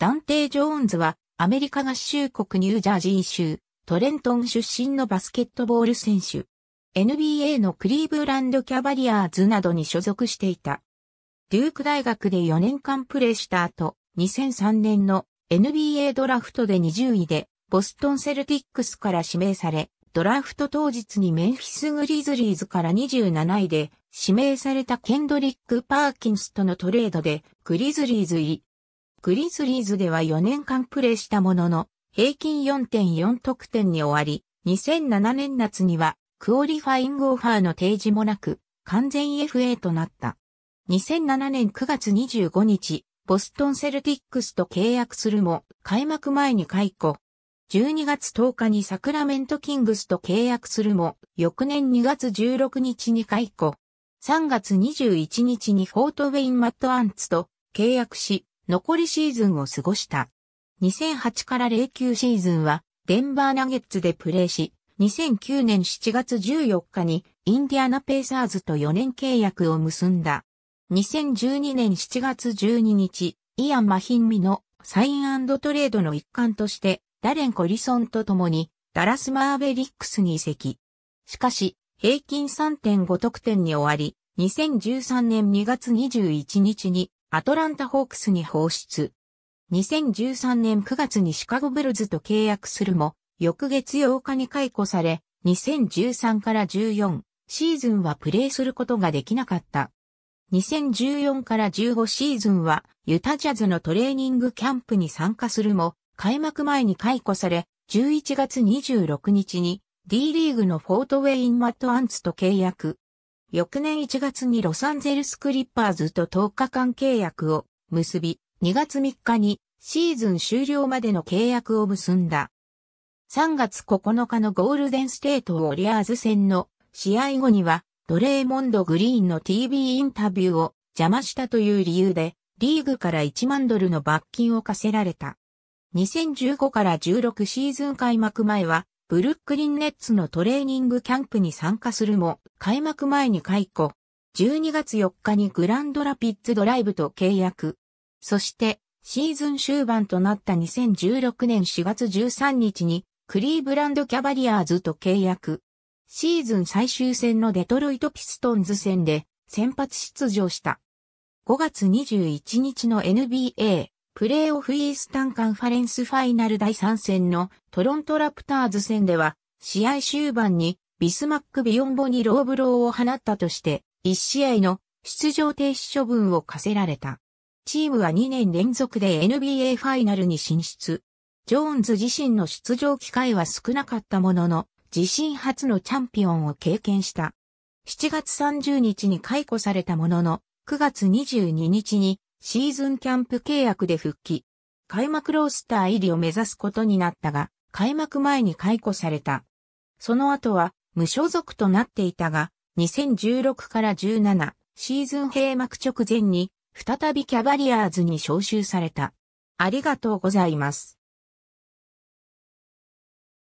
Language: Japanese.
ダンテジョーンズは、アメリカ合衆国ニュージャージー州、トレントン出身のバスケットボール選手。NBA のクリーブランドキャバリアーズなどに所属していた。デューク大学で4年間プレーした後、2003年の NBA ドラフトで20位で、ボストンセルティックスから指名され、ドラフト当日にメンフィスグリズリーズから27位で指名されたケンドリック・パーキンスとのトレードでグリズリーズ入グリズリーズでは4年間プレーしたものの、平均4.4得点に終わり、2007年夏には、クオリファイングオファーの提示もなく、完全 FA となった。2007年9月25日、ボストンセルティックスと契約するも、開幕前に解雇。12月10日にサクラメントキングスと契約するも、翌年2月16日に解雇。3月21日にフォートウェイン・マット・アンツと契約し、残りシーズンを過ごした。2008から09シーズンはデンバーナゲッツでプレーし、2009年7月14日にインディアナペーサーズと4年契約を結んだ。2012年7月12日、イアン・マヒンミのサイントレードの一環として、ダレン・コリソンと共にダラス・マーベリックスに移籍。しかし、平均3.5得点に終わり、2013年2月21日にアトランタホークスに放出。2013年9月にシカゴブルズと契約するも、翌月8日に解雇され、2013から14シーズンはプレーすることができなかった。2014から15シーズンはユタジャズのトレーニングキャンプに参加するも、開幕前に解雇され、11月26日に D リーグのフォートウェイン・マット・アンツと契約。翌年1月にロサンゼルスクリッパーズと10日間契約を結び、2月3日にシーズン終了までの契約を結んだ。3月9日のゴールデンステートウォリアーズ戦の試合後にはドレーモンド・グリーンの TV インタビューを邪魔したという理由でリーグから1万ドルの罰金を課せられた。2015から16シーズン開幕前はブルックリンネッツのトレーニングキャンプに参加するも、開幕前に解雇。12月4日にグランドラピッツドライブと契約。そして、シーズン終盤となった2016年4月13日に、クリーブランドキャバリアーズと契約。シーズン最終戦のデトロイトピストンズ戦で、先発出場した。5月21日の NBA プレーオフイースタンカンファレンスファイナル第3戦のトロントラプターズ戦では、試合終盤にビスマック・ビヨンボにローブローを放ったとして、1試合の出場停止処分を課せられた。チームは2年連続で NBA ファイナルに進出。ジョーンズ自身の出場機会は少なかったものの、自身初のチャンピオンを経験した。7月30日に解雇されたものの、9月22日にシーズンキャンプ契約で復帰。開幕ロースター入りを目指すことになったが、開幕前に解雇された。その後は無所属となっていたが、2016から17シーズン閉幕直前に再びキャバリアーズに招集された。ありがとうございます。